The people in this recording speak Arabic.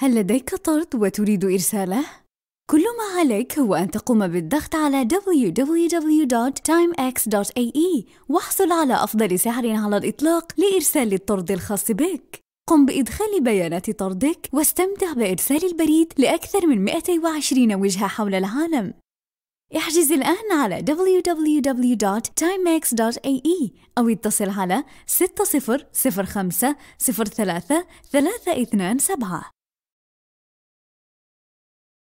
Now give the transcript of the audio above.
هل لديك طرد وتريد إرساله؟ كل ما عليك هو أن تقوم بالضغط على www.timex.ae واحصل على أفضل سعر على الإطلاق لإرسال الطرد الخاص بك. قم بإدخال بيانات طردك واستمتع بإرسال البريد لأكثر من 220 وجهة حول العالم. احجز الآن على www.timex.ae أو اتصل على 6005 03 327